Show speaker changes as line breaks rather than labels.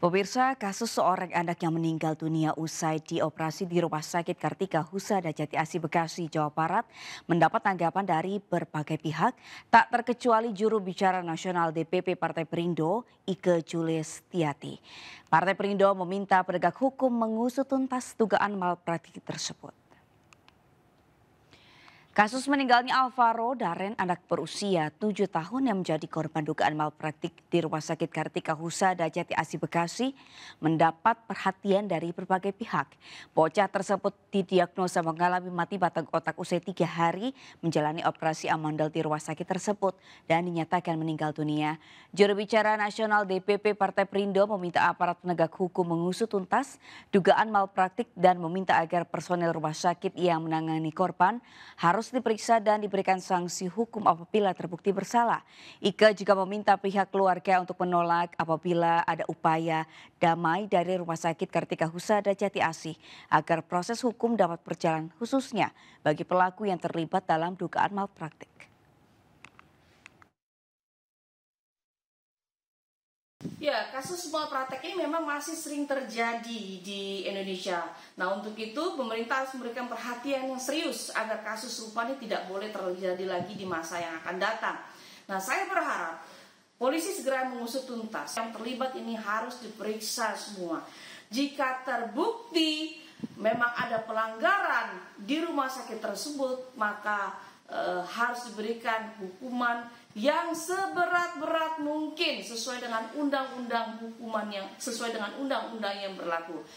Pemirsa, kasus seorang anak yang meninggal dunia usai dioperasi di Rumah Sakit Kartika Husada Jati Asi Bekasi, Jawa Barat mendapat tanggapan dari berbagai pihak, tak terkecuali juru bicara nasional DPP Partai Perindo, Ike Julius Tiati. Partai Perindo meminta penegak hukum mengusut tuntas dugaan malpraktik tersebut. Kasus meninggalnya Alvaro Daren, anak berusia 7 tahun yang menjadi korban dugaan malpraktik di Rumah Sakit Kartika Husada Jati Asi Bekasi mendapat perhatian dari berbagai pihak. Bocah tersebut didiagnosa mengalami mati batang otak usai tiga hari menjalani operasi amandel di rumah sakit tersebut dan dinyatakan meninggal dunia. Juru bicara nasional DPP Partai Perindo meminta aparat penegak hukum mengusut tuntas dugaan malpraktik dan meminta agar personel rumah sakit yang menangani korban harus harus diperiksa dan diberikan sanksi hukum apabila terbukti bersalah. Ike juga meminta pihak keluarga untuk menolak apabila ada upaya damai dari Rumah Sakit Kartika Husada Jati Asih agar proses hukum dapat berjalan khususnya bagi pelaku yang terlibat dalam dugaan malpraktik.
Ya, kasus mal praktek ini memang masih sering terjadi di Indonesia. Nah, untuk itu pemerintah harus memberikan perhatian yang serius agar kasus serupa ini tidak boleh terjadi lagi di masa yang akan datang. Nah, saya berharap polisi segera mengusut tuntas yang terlibat ini harus diperiksa semua. Jika terbukti memang ada pelanggaran di rumah sakit tersebut, maka e, harus diberikan hukuman yang seberat-berat mungkin sesuai dengan undang-undang hukuman yang sesuai dengan undang-undang yang berlaku.